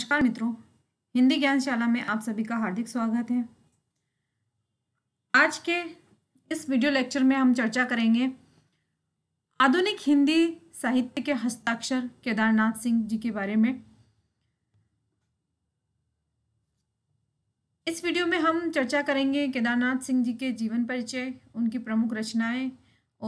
नमस्कार मित्रों हिंदी ज्ञानशाला में आप सभी का हार्दिक स्वागत है आज के इस वीडियो लेक्चर में हम चर्चा करेंगे आधुनिक हिंदी साहित्य के हस्ताक्षर केदारनाथ सिंह जी के बारे में इस वीडियो में हम चर्चा करेंगे केदारनाथ सिंह जी के जीवन परिचय उनकी प्रमुख रचनाएं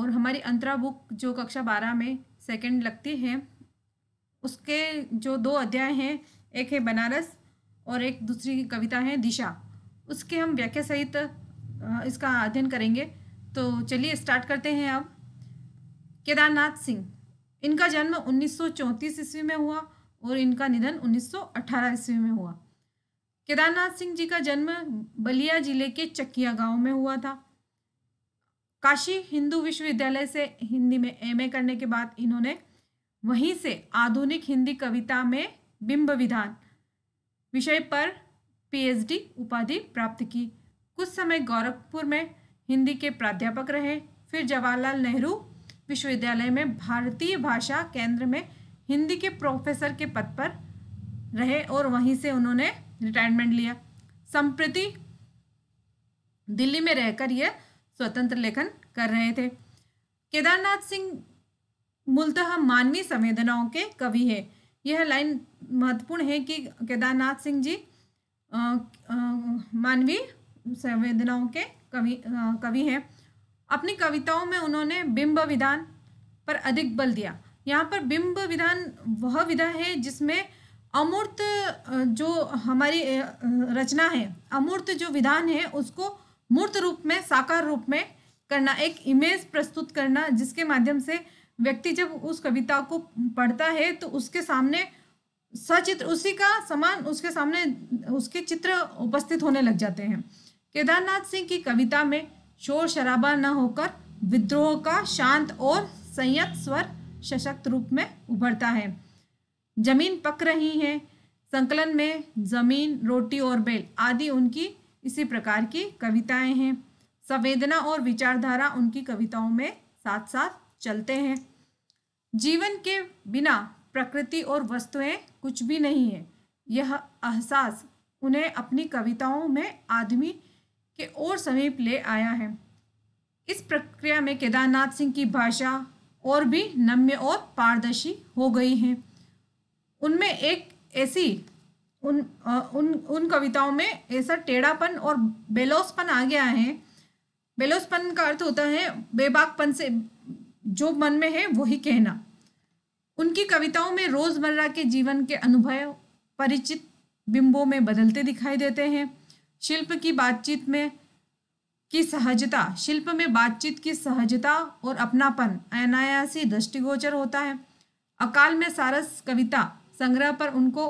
और हमारी अंतरा बुक जो कक्षा बारह में सेकंड लगती है उसके जो दो अध्याय हैं एक है बनारस और एक दूसरी कविता है दिशा उसके हम व्याख्या सहित इसका अध्ययन करेंगे तो चलिए स्टार्ट करते हैं अब केदारनाथ सिंह इनका जन्म 1934 ईस्वी में हुआ और इनका निधन 1918 ईस्वी में हुआ केदारनाथ सिंह जी का जन्म बलिया जिले के चकिया गांव में हुआ था काशी हिंदू विश्वविद्यालय से हिंदी में एमए करने के बाद इन्होंने वहीं से आधुनिक हिंदी कविता में बिंब विधान विषय पर पीएचडी उपाधि प्राप्त की कुछ समय गोरखपुर में हिंदी के प्राध्यापक रहे फिर जवाहरलाल नेहरू विश्वविद्यालय में भारतीय भाषा केंद्र में हिंदी के प्रोफेसर के पद पर रहे और वहीं से उन्होंने रिटायरमेंट लिया संप्रति दिल्ली में रहकर यह स्वतंत्र लेखन कर रहे थे केदारनाथ सिंह मूलतः मानवीय संवेदनाओं के कवि हैं यह लाइन महत्वपूर्ण है कि केदारनाथ सिंह जी मानवीय संवेदनाओं के कवि कवि हैं अपनी कविताओं में उन्होंने बिंब विधान पर अधिक बल दिया यहाँ पर बिंब विधान वह विधा है जिसमें अमूर्त जो हमारी रचना है अमूर्त जो विधान है उसको मूर्त रूप में साकार रूप में करना एक इमेज प्रस्तुत करना जिसके माध्यम से व्यक्ति जब उस कविता को पढ़ता है तो उसके सामने सचित्र उसी का समान उसके सामने उसके चित्र उपस्थित होने लग जाते हैं केदारनाथ सिंह की कविता में शोर शराबा न होकर विद्रोह का शांत और संयत स्वर सशक्त रूप में उभरता है जमीन पक रही है संकलन में जमीन रोटी और बेल आदि उनकी इसी प्रकार की कविताएं हैं संवेदना और विचारधारा उनकी कविताओं में साथ साथ चलते हैं जीवन के बिना प्रकृति और वस्तुएं कुछ भी नहीं है यह एहसास उन्हें अपनी कविताओं में आदमी के और समीप ले आया है इस प्रक्रिया में केदारनाथ सिंह की भाषा और भी नम्य और पारदर्शी हो गई है उनमें एक ऐसी उन उन उन कविताओं में ऐसा टेढ़ापन और बेलोसपन आ गया है बेलोसपन का अर्थ होता है बेबाकपन से जो मन में है वही कहना उनकी कविताओं में रोजमर्रा के जीवन के अनुभव परिचित बिंबों में बदलते दिखाई देते हैं शिल्प की बातचीत में की सहजता शिल्प में बातचीत की सहजता और अपनापन अनायासी दृष्टिगोचर होता है अकाल में सारस कविता संग्रह पर उनको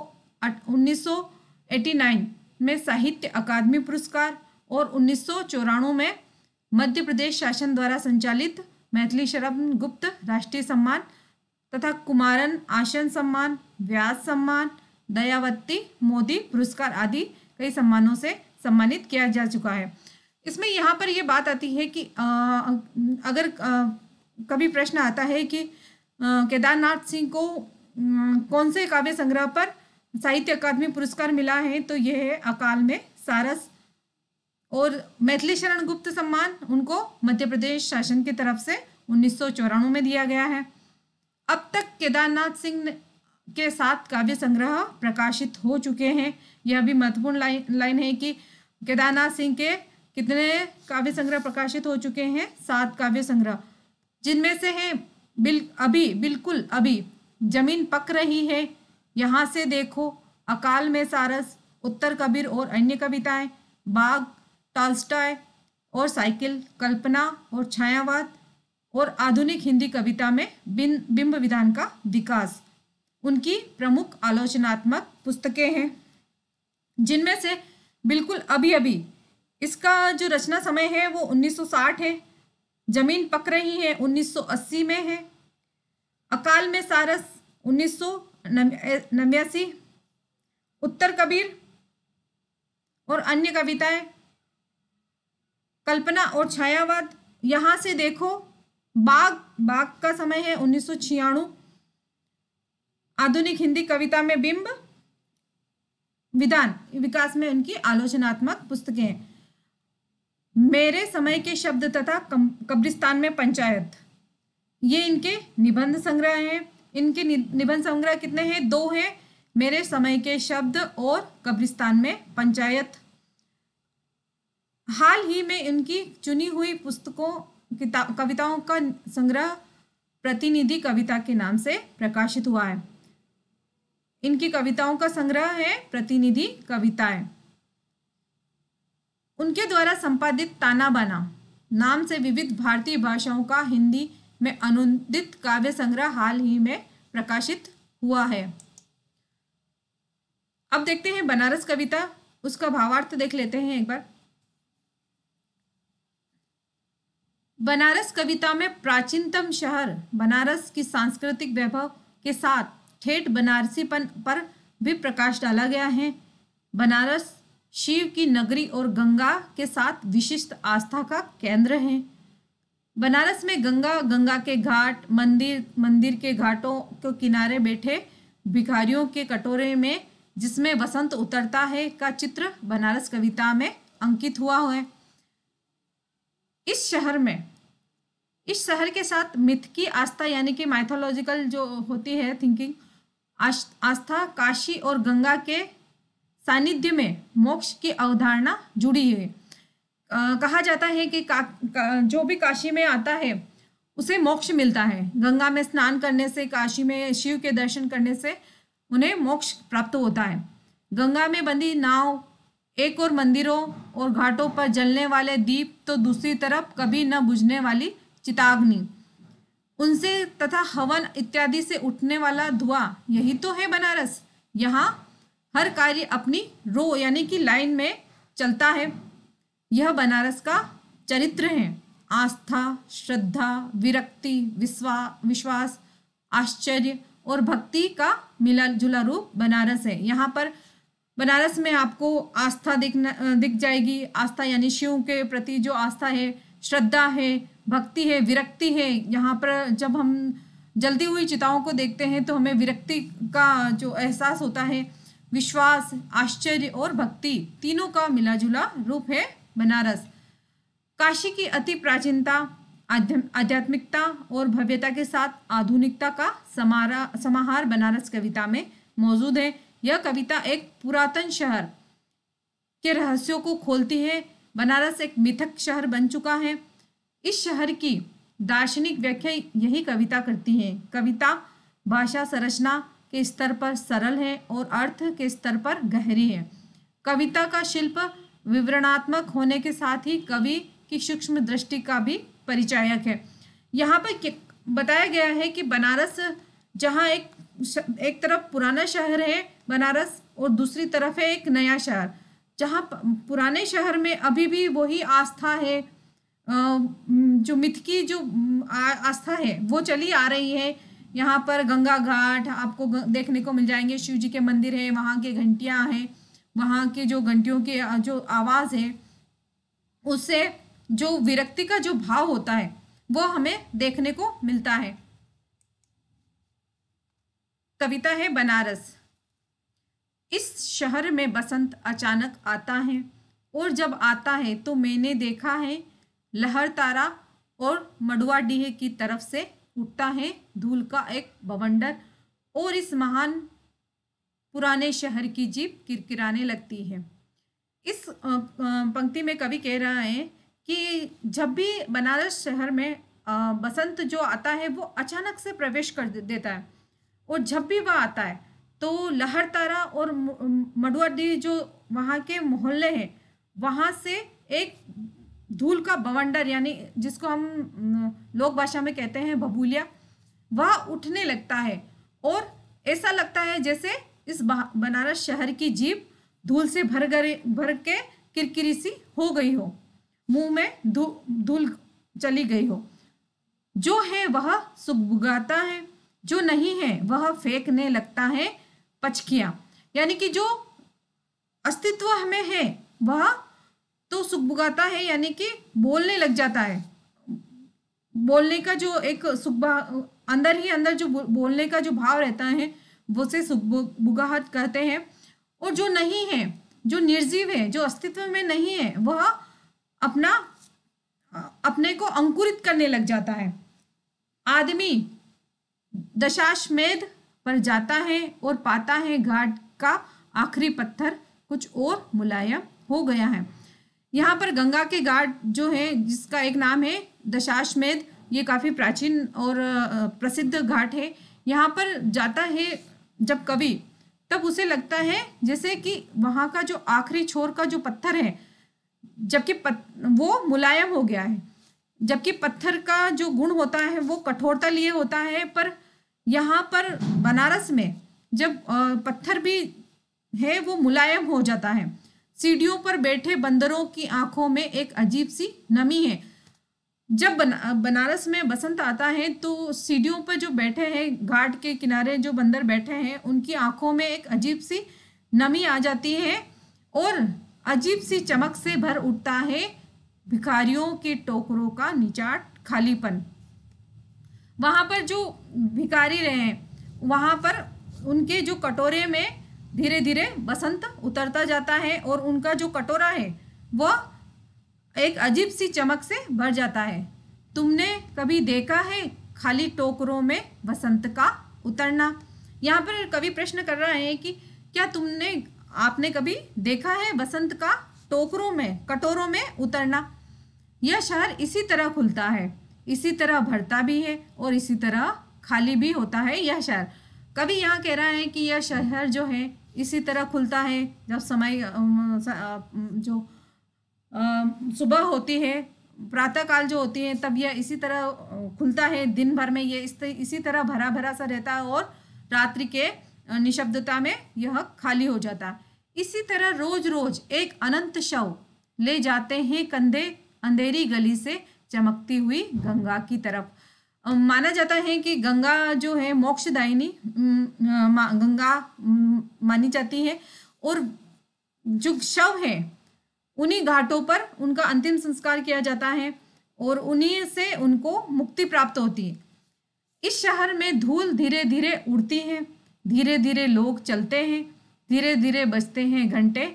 उन्नीस में साहित्य अकादमी पुरस्कार और उन्नीस में मध्य प्रदेश शासन द्वारा संचालित मैथिली शरण गुप्त राष्ट्रीय सम्मान तथा कुमारन आशन सम्मान व्यास सम्मान दयावती मोदी पुरस्कार आदि कई सम्मानों से सम्मानित किया जा चुका है इसमें यहाँ पर ये बात आती है कि आ, अगर आ, कभी प्रश्न आता है कि केदारनाथ सिंह को कौन से काव्य संग्रह पर साहित्य अकादमी पुरस्कार मिला है तो यह है अकाल में सारस और मैथिली शरण गुप्त सम्मान उनको मध्य प्रदेश शासन की तरफ से उन्नीस में दिया गया है अब तक केदारनाथ सिंह के साथ काव्य संग्रह प्रकाशित हो चुके हैं यह भी महत्वपूर्ण लाइन लाइन है कि केदारनाथ सिंह के कितने काव्य संग्रह प्रकाशित हो चुके हैं सात काव्य संग्रह जिनमें से हैं बिल अभी बिल्कुल अभी जमीन पक रही है यहाँ से देखो अकाल में सारस उत्तर कबीर और अन्य कविताएं बाघ टालस्टाय और साइकिल कल्पना और छायावाद और आधुनिक हिंदी कविता में बिन बिंब विधान का विकास उनकी प्रमुख आलोचनात्मक पुस्तकें हैं जिनमें से बिल्कुल अभी अभी इसका जो रचना समय है वो 1960 है जमीन पक रही है 1980 में है अकाल में सारस उन्नीस सौ उत्तर कबीर और अन्य कविताएं कल्पना और छायावाद यहाँ से देखो बाघ बाघ का समय है उन्नीस आधुनिक हिंदी कविता में बिंब विधान विकास में उनकी आलोचनात्मक पुस्तकें हैं मेरे समय के शब्द तथा कब्रिस्तान में पंचायत ये इनके निबंध संग्रह हैं इनके निबंध संग्रह कितने हैं दो हैं मेरे समय के शब्द और कब्रिस्तान में पंचायत हाल ही में इनकी चुनी हुई पुस्तकों कविताओं का संग्रह प्रतिनिधि कविता के नाम से प्रकाशित हुआ है इनकी कविताओं का संग्रह है प्रतिनिधि कविताएं उनके द्वारा संपादित ताना बाना नाम से विविध भारतीय भाषाओं का हिंदी में अनुदित काव्य संग्रह हाल ही में प्रकाशित हुआ है अब देखते हैं बनारस कविता उसका भावार्थ देख लेते हैं एक बार बनारस कविता में प्राचीनतम शहर बनारस की सांस्कृतिक वैभव के साथ ठेठ बनारसीपन पर भी प्रकाश डाला गया है बनारस शिव की नगरी और गंगा के साथ विशिष्ट आस्था का केंद्र है बनारस में गंगा गंगा के घाट मंदिर मंदिर के घाटों के किनारे बैठे भिखारियों के कटोरे में जिसमें वसंत उतरता है का चित्र बनारस कविता में अंकित हुआ है इस शहर में इस शहर के साथ मिथ की आस्था यानी कि माइथोलॉजिकल जो होती है थिंकिंग आस्था काशी और गंगा के सानिध्य में मोक्ष की अवधारणा जुड़ी है आ, कहा जाता है कि का, का, जो भी काशी में आता है उसे मोक्ष मिलता है गंगा में स्नान करने से काशी में शिव के दर्शन करने से उन्हें मोक्ष प्राप्त होता है गंगा में बंदी नाव एक और मंदिरों और घाटों पर जलने वाले दीप तो दूसरी तरफ कभी न बुझने वाली चिताग्नि उनसे तथा हवन इत्यादि से उठने वाला धुआं यही तो है बनारस यहाँ हर कार्य अपनी रो यानी कि लाइन में चलता है यह बनारस का चरित्र है आस्था श्रद्धा विरक्ति विश्वा विश्वास आश्चर्य और भक्ति का मिला जुला रूप बनारस है यहाँ पर बनारस में आपको आस्था दिखना दिख जाएगी आस्था यानी शिव के प्रति जो आस्था है श्रद्धा है भक्ति है विरक्ति है यहाँ पर जब हम जलती हुई चिताओं को देखते हैं तो हमें विरक्ति का जो एहसास होता है विश्वास आश्चर्य और भक्ति तीनों का मिला जुला रूप है बनारस काशी की अति प्राचीनता आध्यात्मिकता और भव्यता के साथ आधुनिकता का समारा समाहार बनारस कविता में मौजूद है यह कविता एक पुरातन शहर के रहस्यों को खोलती है बनारस एक मिथक शहर बन चुका है इस शहर की दार्शनिक व्याख्या यही कविता करती है कविता भाषा संरचना के स्तर पर सरल है और अर्थ के स्तर पर गहरी है कविता का शिल्प विवरणात्मक होने के साथ ही कवि की सूक्ष्म दृष्टि का भी परिचायक है यहाँ पर बताया गया है कि बनारस जहाँ एक एक तरफ पुराना शहर है बनारस और दूसरी तरफ है एक नया शहर जहाँ पुराने शहर में अभी भी वही आस्था है जो मिथ की जो आस्था है वो चली आ रही है यहाँ पर गंगा घाट आपको देखने को मिल जाएंगे शिव जी के मंदिर है वहाँ के घंटियाँ हैं वहाँ के जो घंटियों के जो आवाज़ है उससे जो विरक्ति का जो भाव होता है वो हमें देखने को मिलता है कविता है बनारस इस शहर में बसंत अचानक आता है और जब आता है तो मैंने देखा है लहर तारा और मडुआ डीह की तरफ से उठता है धूल का एक बवंडर और इस महान पुराने शहर की जीप किरकिराने लगती है इस पंक्ति में कवि कह रहा है कि जब भी बनारस शहर में बसंत जो आता है वो अचानक से प्रवेश कर देता है और जब भी वह आता है तो लहर तारा और मडुआडीह जो वहाँ के मोहल्ले हैं वहाँ से एक धूल का बवंडर यानी जिसको हम लोक भाषा में कहते हैं बबूलिया वह उठने लगता है और ऐसा लगता है जैसे इस बनारस शहर की जीप धूल से भर गए भर के किरकिरी सी हो गई हो मुंह में धूल चली गई हो जो है वह सुबुगाता है जो नहीं है वह फेंकने लगता है पचकिया यानी कि जो अस्तित्व में है वह तो सुखभुगाता है यानी कि बोलने लग जाता है बोलने का जो एक सुखभा अंदर ही अंदर जो बोलने का जो भाव रहता है वो से सुखबुगाहट कहते हैं और जो नहीं है जो निर्जीव है जो अस्तित्व में नहीं है वह अपना अपने को अंकुरित करने लग जाता है आदमी दशाश्मेध पर जाता है और पाता है घाट का आखिरी पत्थर कुछ और मुलायम हो गया है यहाँ पर गंगा के घाट जो है जिसका एक नाम है दशाश्मेध ये काफ़ी प्राचीन और प्रसिद्ध घाट है यहाँ पर जाता है जब कवि तब उसे लगता है जैसे कि वहाँ का जो आखिरी छोर का जो पत्थर है जबकि पत, वो मुलायम हो गया है जबकि पत्थर का जो गुण होता है वो कठोरता लिए होता है पर यहाँ पर बनारस में जब पत्थर भी है वो मुलायम हो जाता है सीढ़ियों पर बैठे बंदरों की आंखों में एक अजीब सी नमी है जब बना, बनारस में बसंत आता है तो सीढ़ियों पर जो बैठे हैं घाट के किनारे जो बंदर बैठे हैं उनकी आंखों में एक अजीब सी नमी आ जाती है और अजीब सी चमक से भर उठता है भिखारियों के टोकरों का निचाट खालीपन वहाँ पर जो भिखारी रहे वहाँ पर उनके जो कटोरे में धीरे धीरे बसंत उतरता जाता है और उनका जो कटोरा है वह एक अजीब सी चमक से भर जाता है तुमने कभी देखा है खाली टोकरों में बसंत का उतरना यहाँ पर कवि प्रश्न कर रहा है कि क्या तुमने आपने कभी देखा है बसंत का टोकरों में कटोरों में उतरना यह शहर इसी तरह खुलता है इसी तरह भरता भी है और इसी तरह खाली भी होता है यह शहर कवि यहाँ कह रहा है कि यह शहर जो है इसी तरह खुलता है जब समय जो सुबह होती है प्रातः काल जो होती है तब यह इसी तरह खुलता है दिन भर में यह इस इसी तरह भरा भरा सा रहता है और रात्रि के निशब्दता में यह खाली हो जाता है इसी तरह रोज रोज एक अनंत शव ले जाते हैं कंधे अंधेरी गली से चमकती हुई गंगा की तरफ माना जाता है कि गंगा जो है मोक्षदायिनी गंगा मानी जाती है और जो शव है उन्हीं घाटों पर उनका अंतिम संस्कार किया जाता है और उन्हीं से उनको मुक्ति प्राप्त होती है इस शहर में धूल धीरे धीरे उड़ती है धीरे धीरे लोग चलते हैं धीरे धीरे बजते हैं घंटे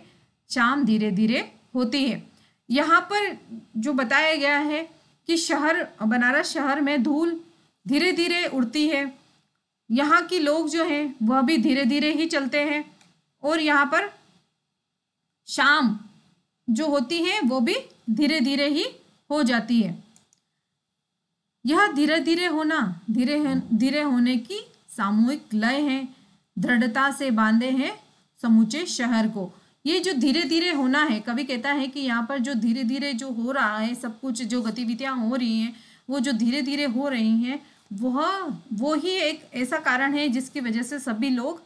शाम धीरे धीरे होती है यहाँ पर जो बताया गया है कि शहर बनारस शहर में धूल धीरे धीरे उड़ती है यहाँ की लोग जो हैं वह भी धीरे धीरे ही चलते हैं और यहाँ पर शाम जो होती है वो भी धीरे धीरे ही हो जाती है यह धीरे धीरे होना धीरे धीरे होने की सामूहिक लय है दृढ़ता से बांधे हैं समूचे शहर को ये जो धीरे धीरे होना है कवि कहता है कि यहाँ पर जो धीरे धीरे जो हो रहा है सब कुछ जो गतिविधियाँ हो रही हैं वो जो धीरे धीरे हो रही हैं वह वो ही एक ऐसा कारण है जिसकी वजह से सभी लोग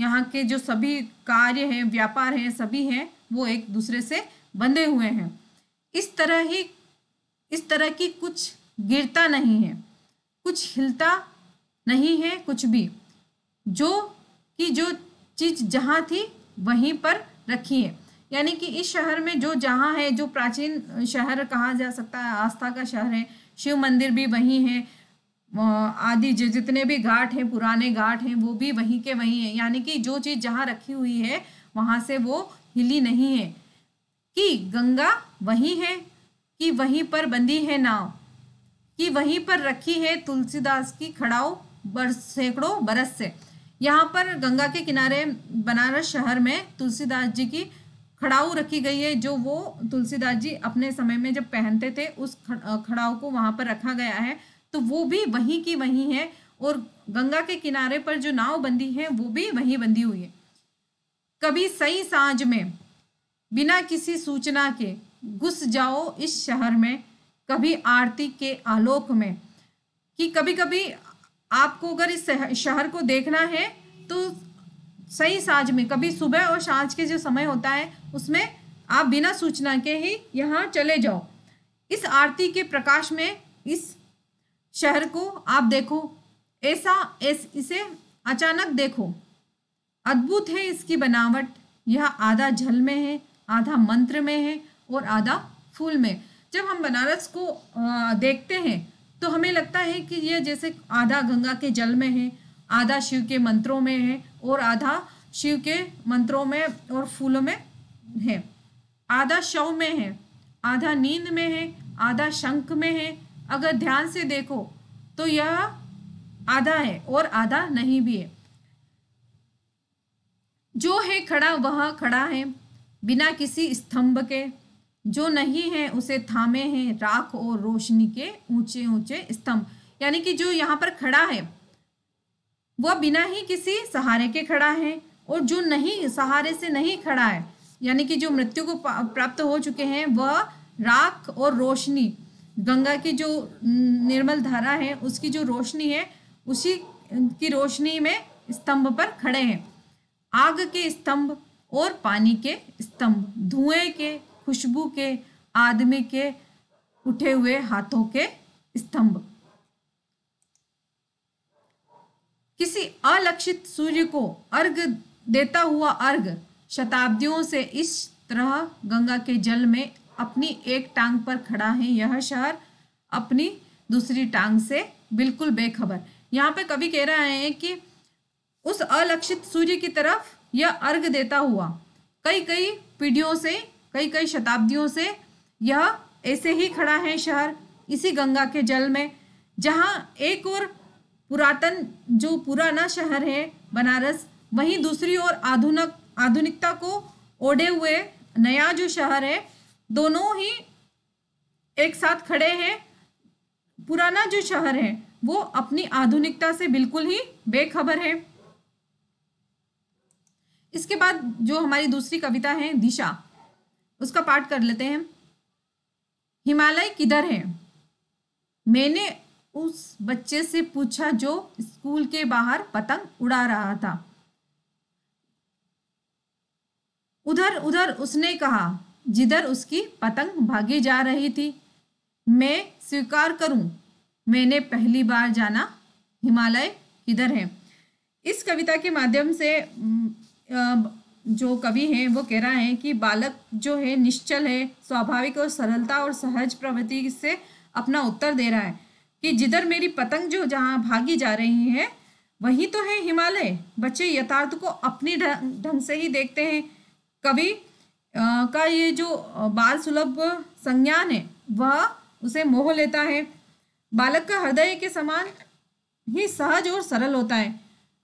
यहाँ के जो सभी कार्य हैं व्यापार हैं सभी हैं वो एक दूसरे से बंधे हुए हैं इस तरह ही इस तरह की कुछ गिरता नहीं है कुछ हिलता नहीं है कुछ भी जो कि जो चीज़ जहाँ थी वहीं पर रखी है यानी कि इस शहर में जो जहाँ है जो प्राचीन शहर कहा जा सकता है आस्था का शहर है शिव मंदिर भी वहीं है आदि जो जितने भी घाट हैं पुराने घाट हैं वो भी वहीं के वहीं हैं यानी कि जो चीज़ जहाँ रखी हुई है वहाँ से वो हिली नहीं है कि गंगा वहीं है कि वहीं पर बंदी है नाव कि वहीं पर रखी है तुलसीदास की खड़ाओ बर सैकड़ों बरस से यहाँ पर गंगा के किनारे बनारस शहर में तुलसीदास जी की खड़ाऊ रखी गई है जो वो तुलसीदास जी अपने समय में जब पहनते थे उस खड़ाऊ को वहाँ पर रखा गया है तो वो भी वहीं की वहीं है और गंगा के किनारे पर जो नाव बंदी है वो भी वहीं बंदी हुई है कभी सही सांझ में बिना किसी सूचना के घुस जाओ इस शहर में कभी आरती के आलोक में कि कभी कभी आपको अगर इस शहर को देखना है तो सही साज में कभी सुबह और साँझ के जो समय होता है उसमें आप बिना सूचना के ही यहाँ चले जाओ इस आरती के प्रकाश में इस शहर को आप देखो ऐसा ऐस इसे अचानक देखो अद्भुत है इसकी बनावट यह आधा जल में है आधा मंत्र में है और आधा फूल में जब हम बनारस को देखते हैं तो हमें लगता है कि ये जैसे आधा गंगा के जल में है आधा शिव के मंत्रों में है और आधा शिव के मंत्रों में और फूलों में है आधा शव में है आधा नींद में है आधा शंख में है अगर ध्यान से देखो तो यह आधा है और आधा नहीं भी है जो है खड़ा वह खड़ा है बिना किसी स्तंभ के जो नहीं है उसे थामे हैं राख और रोशनी के ऊंचे ऊंचे स्तंभ यानी कि जो यहाँ पर खड़ा है वह बिना ही किसी सहारे के खड़ा है और जो नहीं सहारे से नहीं खड़ा है यानी कि जो मृत्यु को प्राप्त हो चुके हैं वह राख और रोशनी गंगा की जो निर्मल धारा है उसकी जो रोशनी है उसी की रोशनी में स्तंभ पर खड़े हैं आग के स्तंभ और पानी के स्तंभ धुएं के खुशबू के आदमी के उठे हुए हाथों के स्तंभ किसी अलक्षित सूर्य को अर्घ देता हुआ अर्घ शताब्दियों से इस तरह गंगा के जल में अपनी एक टांग पर खड़ा है यह शहर अपनी दूसरी टांग से बिल्कुल बेखबर यहाँ पे कवि कह रहे हैं कि उस अलक्षित सूर्य की तरफ यह अर्घ देता हुआ कई कई पीढ़ियों से कई कई शताब्दियों से यह ऐसे ही खड़ा है शहर इसी गंगा के जल में जहाँ एक और पुरातन जो पुराना शहर है बनारस वहीं दूसरी ओर आधुनिक आधुनिकता को ओढ़े हुए नया जो शहर है दोनों ही एक साथ खड़े हैं पुराना जो शहर है वो अपनी आधुनिकता से बिल्कुल ही बेखबर है इसके बाद जो हमारी दूसरी कविता है दिशा उसका पाठ कर लेते हैं हिमालय किधर है मैंने उस बच्चे से पूछा जो स्कूल के बाहर पतंग उड़ा रहा था उधर उधर उसने कहा जिधर उसकी पतंग भागी जा रही थी मैं स्वीकार करूं मैंने पहली बार जाना हिमालय किधर है इस कविता के माध्यम से आ, जो कवि हैं वो कह रहा है कि बालक जो है निश्चल है स्वाभाविक और सरलता और सहज प्रवृत्ति से अपना उत्तर दे रहा है कि जिधर मेरी पतंग जो जहाँ भागी जा रही है वही तो है हिमालय बच्चे यथार्थ को अपनी ढंग से ही देखते हैं कवि का ये जो बाल सुलभ संज्ञान है वह उसे मोह लेता है बालक का हृदय के समान ही सहज और सरल होता है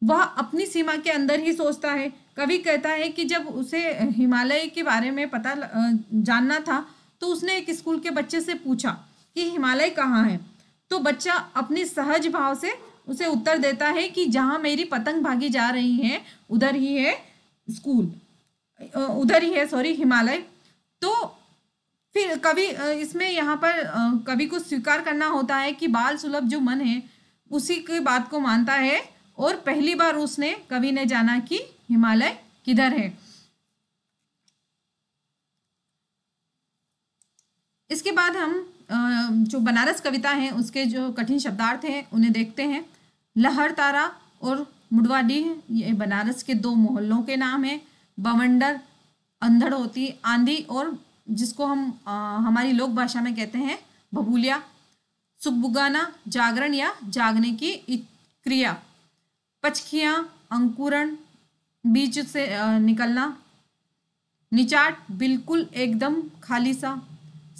वह अपनी सीमा के अंदर ही सोचता है कवि कहता है कि जब उसे हिमालय के बारे में पता जानना था तो उसने एक स्कूल के बच्चे से पूछा कि हिमालय कहाँ है तो बच्चा अपनी सहज भाव से उसे उत्तर देता है कि जहाँ मेरी पतंग भागी जा रही है उधर ही है स्कूल उधर ही है सॉरी हिमालय तो फिर कवि इसमें यहाँ पर कवि को स्वीकार करना होता है कि बाल सुलभ जो मन है उसी की बात को मानता है और पहली बार उसने कवि ने जाना कि हिमालय किधर है इसके बाद हम जो बनारस कविता है उसके जो कठिन शब्दार्थ हैं उन्हें देखते हैं लहर तारा और मुडवाडी ये बनारस के दो मोहल्लों के नाम हैं बवंडर अंधड़ होती आंधी और जिसको हम आ, हमारी लोक भाषा में कहते हैं बबूलिया सुखबुगाना जागरण या जागने की क्रिया पचखियाँ अंकुरण बीच से निकलना निचाट बिल्कुल एकदम खाली सा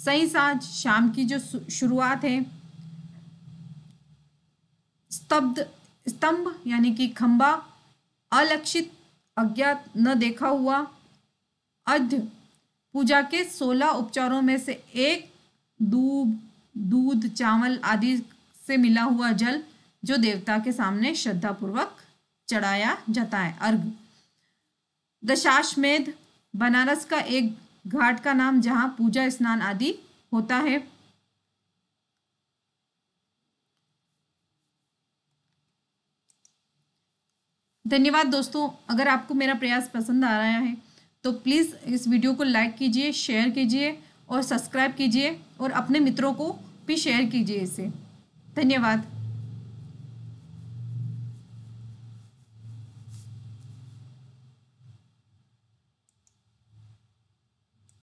सही साँझ शाम की जो शुरुआत है स्तब्ध स्तंभ यानी कि खंबा अलक्षित अज्ञात न देखा हुआ अध्य पूजा के सोलह उपचारों में से एक दूब दूध चावल आदि से मिला हुआ जल जो देवता के सामने श्रद्धापूर्वक चढ़ाया जाता है अर्घ दशाश्मेध बनारस का एक घाट का नाम जहां पूजा स्नान आदि होता है धन्यवाद दोस्तों अगर आपको मेरा प्रयास पसंद आ रहा है तो प्लीज़ इस वीडियो को लाइक कीजिए शेयर कीजिए और सब्सक्राइब कीजिए और अपने मित्रों को भी शेयर कीजिए इसे धन्यवाद